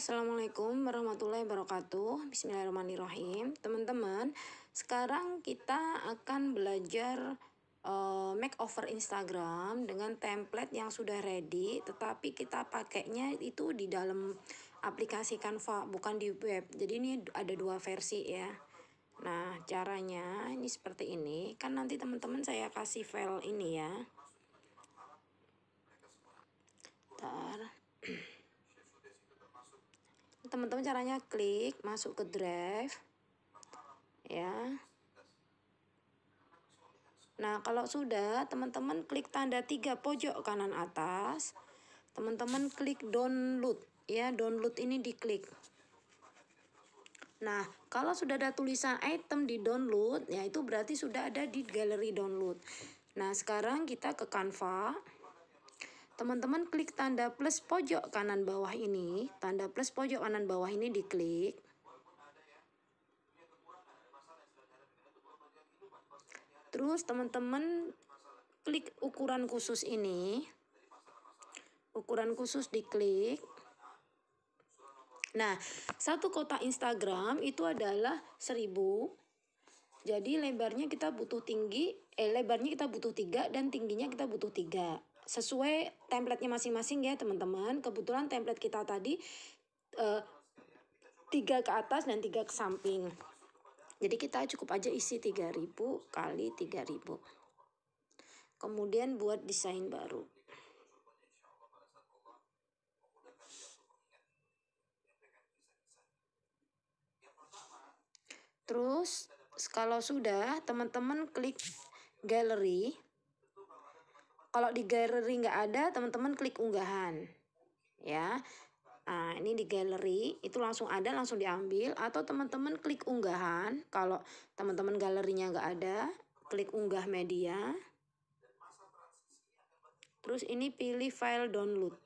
Assalamualaikum warahmatullahi wabarakatuh Bismillahirrahmanirrahim Teman-teman, sekarang kita akan belajar uh, eh, makeover Instagram dengan template yang sudah ready Tetapi kita pakainya itu di dalam aplikasi Canva, bukan di web Jadi ini ada dua versi ya Nah, caranya ini seperti ini Kan nanti teman-teman saya kasih file ini ya Bentar teman-teman caranya klik masuk ke drive ya nah kalau sudah teman-teman klik tanda tiga pojok kanan atas teman-teman klik download ya download ini diklik Nah, kalau sudah ada tulisan item di download, ya itu berarti sudah ada di galeri download. Nah, sekarang kita ke Canva teman-teman klik tanda plus pojok kanan bawah ini. Tanda plus pojok kanan bawah ini diklik. Terus teman-teman klik ukuran khusus ini. Ukuran khusus diklik. Nah, satu kotak Instagram itu adalah seribu Jadi lebarnya kita butuh tinggi, eh lebarnya kita butuh tiga dan tingginya kita butuh tiga sesuai templatenya masing-masing ya teman-teman. Kebetulan template kita tadi uh, tiga ke atas dan tiga ke samping. Jadi kita cukup aja isi 3000 kali 3000. Kemudian buat desain baru. Terus kalau sudah teman-teman klik gallery kalau di galeri nggak ada teman-teman klik unggahan ya Nah, ini di galeri, itu langsung ada, langsung diambil. Atau teman-teman klik unggahan, kalau teman-teman galerinya nggak ada, klik unggah media. Terus ini pilih file download.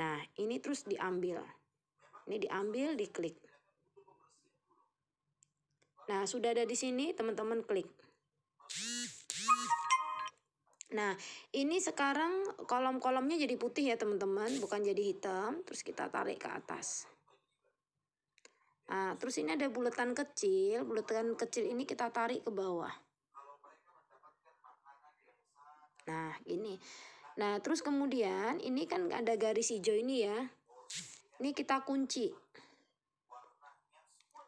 Nah, ini terus diambil. Ini diambil, diklik. Nah, sudah ada di sini, teman-teman klik. Nah, ini sekarang kolom-kolomnya jadi putih ya teman-teman, bukan jadi hitam. Terus kita tarik ke atas. Nah, terus ini ada bulatan kecil. bulatan kecil ini kita tarik ke bawah. Nah, ini. Nah, terus kemudian ini kan ada garis hijau ini ya. Ini kita kunci.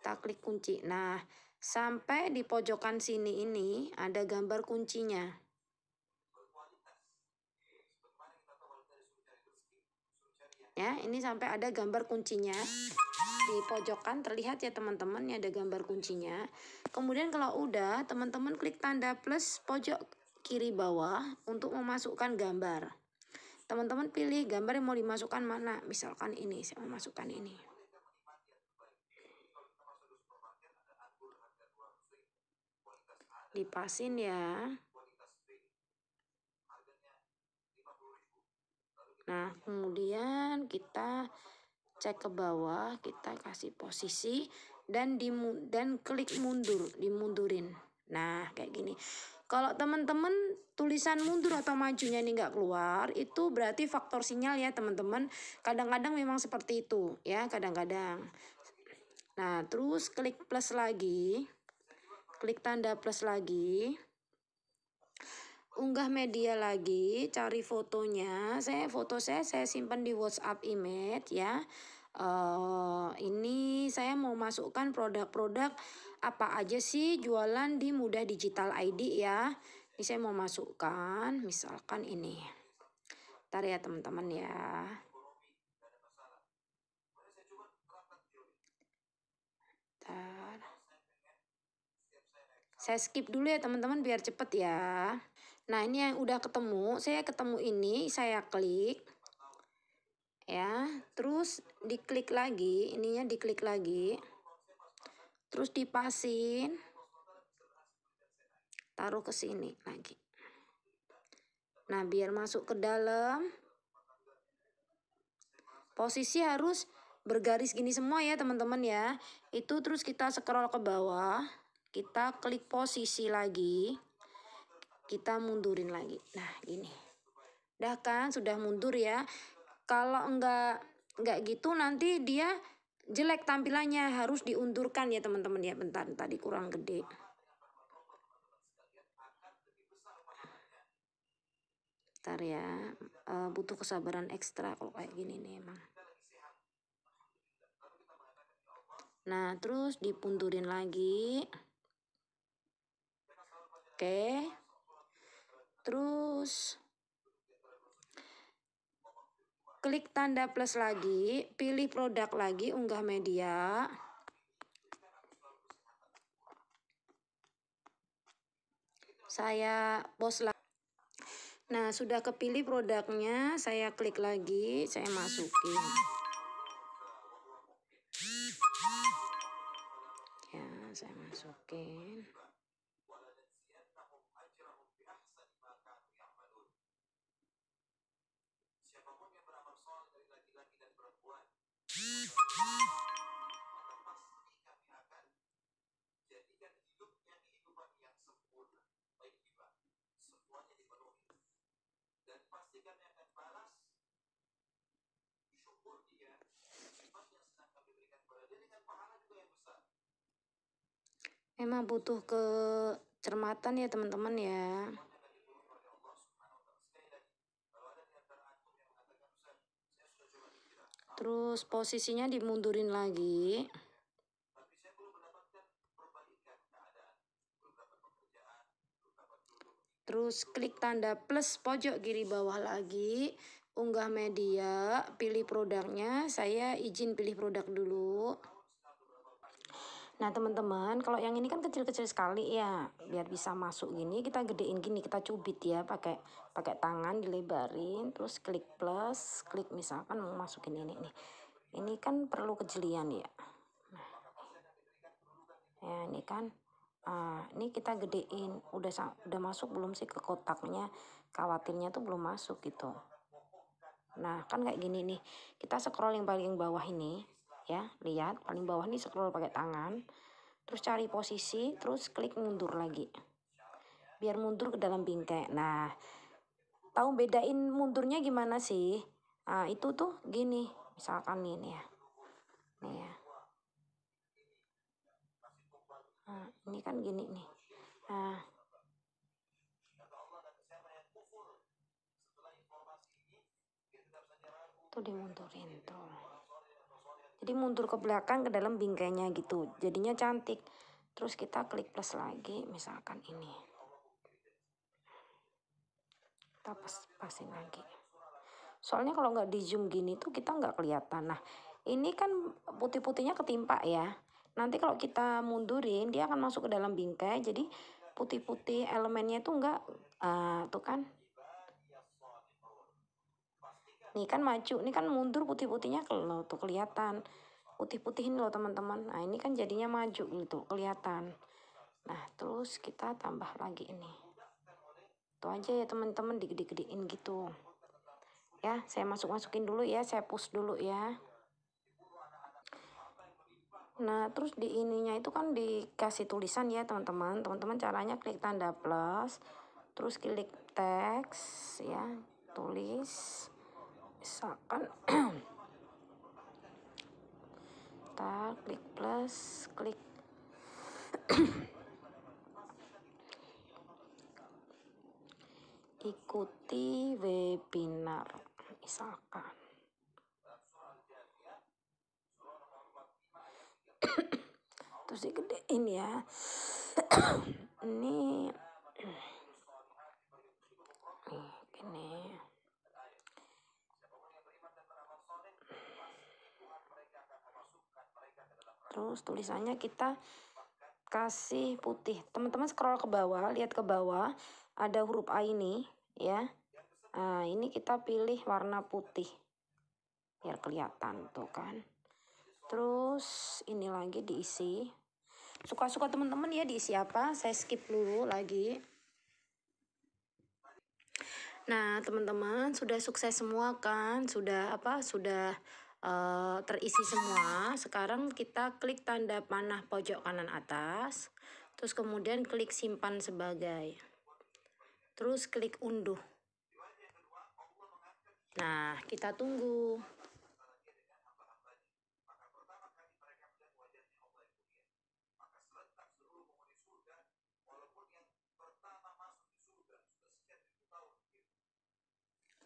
Kita klik kunci. Nah, sampai di pojokan sini ini ada gambar kuncinya. ya ini sampai ada gambar kuncinya di pojokan terlihat ya teman-teman ini ada gambar kuncinya kemudian kalau udah teman-teman klik tanda plus pojok kiri bawah untuk memasukkan gambar teman-teman pilih gambar yang mau dimasukkan mana misalkan ini saya mau masukkan ini dipasin ya Nah, kemudian kita cek ke bawah, kita kasih posisi dan di dan klik mundur, dimundurin. Nah, kayak gini. Kalau teman-teman tulisan mundur atau majunya ini nggak keluar, itu berarti faktor sinyal ya teman-teman. Kadang-kadang memang seperti itu ya, kadang-kadang. Nah, terus klik plus lagi. Klik tanda plus lagi unggah media lagi, cari fotonya. Saya foto saya saya simpan di WhatsApp image ya. Uh, ini saya mau masukkan produk-produk apa aja sih jualan di Mudah Digital ID ya. Ini saya mau masukkan misalkan ini. Ntar ya teman-teman ya. Ntar. Saya skip dulu ya teman-teman biar cepet ya. Nah, ini yang udah ketemu, saya ketemu ini, saya klik. Ya, terus diklik lagi, ininya diklik lagi. Terus dipasin. Taruh ke sini lagi. Nah, biar masuk ke dalam. Posisi harus bergaris gini semua ya, teman-teman ya. Itu terus kita scroll ke bawah, kita klik posisi lagi kita mundurin lagi nah gini udah kan sudah mundur ya kalau enggak enggak gitu nanti dia jelek tampilannya harus diundurkan ya teman-teman ya bentar tadi kurang gede bentar ya eh, butuh kesabaran ekstra kalau kayak gini nih emang nah terus dipundurin lagi oke okay. Terus klik tanda plus lagi, pilih produk lagi, unggah media. Saya bos lagi. Nah, sudah kepilih produknya, saya klik lagi, saya masukin. Emang butuh kecermatan ya teman-teman ya. Terus posisinya dimundurin lagi. Terus klik tanda plus pojok kiri bawah lagi, unggah media, pilih produknya. Saya izin pilih produk dulu. Nah teman-teman kalau yang ini kan kecil-kecil sekali ya biar bisa masuk gini kita gedein gini kita cubit ya pakai pakai tangan dilebarin terus klik plus klik misalkan mau masukin ini nih ini kan perlu kejelian ya nah ya ini kan ah ini kita gedein udah udah masuk belum sih ke kotaknya khawatirnya tuh belum masuk gitu nah kan kayak gini nih kita scroll yang paling bawah ini ya lihat paling bawah nih scroll pakai tangan terus cari posisi terus klik mundur lagi biar mundur ke dalam bingkai nah tahu bedain mundurnya gimana sih nah, itu tuh gini misalkan ini ya nih ya nah, ini kan gini nih nah tuh dimundurin jadi mundur ke belakang ke dalam bingkainya gitu jadinya cantik terus kita klik plus lagi misalkan ini kita pas pasin lagi soalnya kalau nggak di zoom gini tuh kita nggak kelihatan nah ini kan putih-putihnya ketimpa ya nanti kalau kita mundurin dia akan masuk ke dalam bingkai jadi putih-putih elemennya itu nggak uh, tuh kan nih kan maju ini kan mundur putih-putihnya kalau tuh kelihatan putih-putihin loh teman-teman nah ini kan jadinya maju gitu kelihatan nah terus kita tambah lagi ini itu aja ya teman-teman digede-gedein gitu ya saya masuk-masukin dulu ya saya push dulu ya Nah, terus di ininya itu kan dikasih tulisan ya, teman-teman. Teman-teman caranya klik tanda plus, terus klik teks ya, tulis misalkan kita klik plus klik ikuti webinar misalkan terus ya. ini ya ini terus tulisannya kita kasih putih teman-teman scroll ke bawah lihat ke bawah ada huruf A ini ya nah ini kita pilih warna putih biar kelihatan tuh kan terus ini lagi diisi suka-suka teman-teman ya diisi apa saya skip dulu lagi Nah, teman-teman sudah sukses semua kan? Sudah apa? Sudah uh, terisi semua. Sekarang kita klik tanda panah pojok kanan atas, terus kemudian klik simpan sebagai, terus klik unduh. Nah, kita tunggu.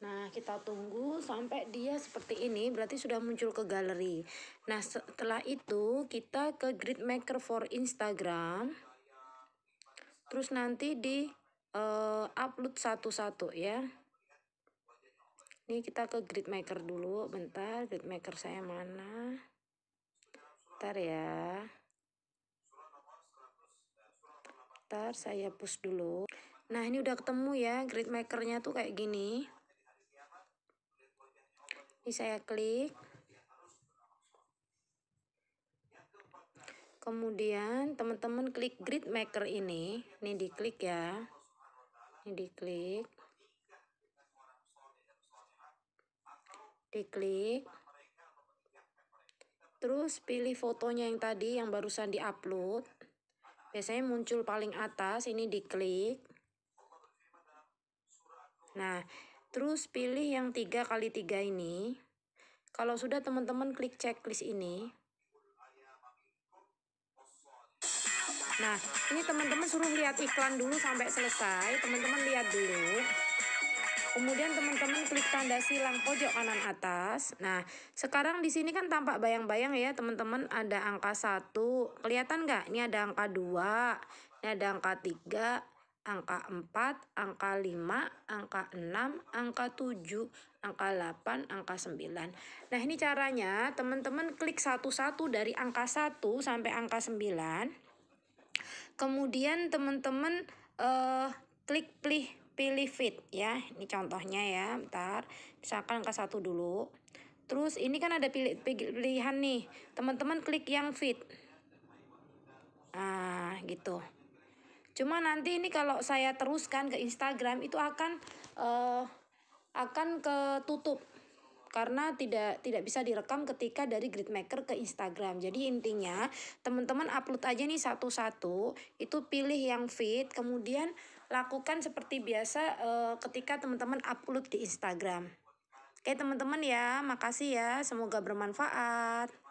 Nah, kita tunggu sampai dia seperti ini, berarti sudah muncul ke galeri. Nah, setelah itu kita ke grid maker for Instagram. Terus nanti di uh, upload satu-satu ya. Ini kita ke grid maker dulu, bentar, grid maker saya mana? Bentar ya. Bentar, saya push dulu. Nah, ini udah ketemu ya, grid makernya tuh kayak gini ini saya klik kemudian teman-teman klik grid maker ini ini diklik ya ini diklik diklik terus pilih fotonya yang tadi yang barusan di upload, biasanya muncul paling atas ini diklik nah Terus pilih yang 3 kali 3 ini. Kalau sudah teman-teman klik checklist ini. Nah, ini teman-teman suruh lihat iklan dulu sampai selesai. Teman-teman lihat dulu. Kemudian teman-teman klik tanda silang pojok kanan atas. Nah, sekarang di sini kan tampak bayang-bayang ya teman-teman ada angka 1. Kelihatan nggak? Ini ada angka 2, ini ada angka 3, angka 4, angka 5, angka 6, angka 7, angka 8, angka 9. Nah ini caranya teman-teman klik satu-satu dari angka 1 sampai angka 9. Kemudian teman-teman uh, klik pilih, pilih fit ya. Ini contohnya ya, bentar. Misalkan angka 1 dulu. Terus ini kan ada pilih, pilihan nih. Teman-teman klik yang fit. Ah, gitu. Cuma nanti ini kalau saya teruskan ke Instagram itu akan uh, akan ketutup karena tidak tidak bisa direkam ketika dari grid maker ke Instagram. Jadi intinya teman-teman upload aja nih satu-satu, itu pilih yang fit, kemudian lakukan seperti biasa uh, ketika teman-teman upload di Instagram. Oke teman-teman ya, makasih ya, semoga bermanfaat.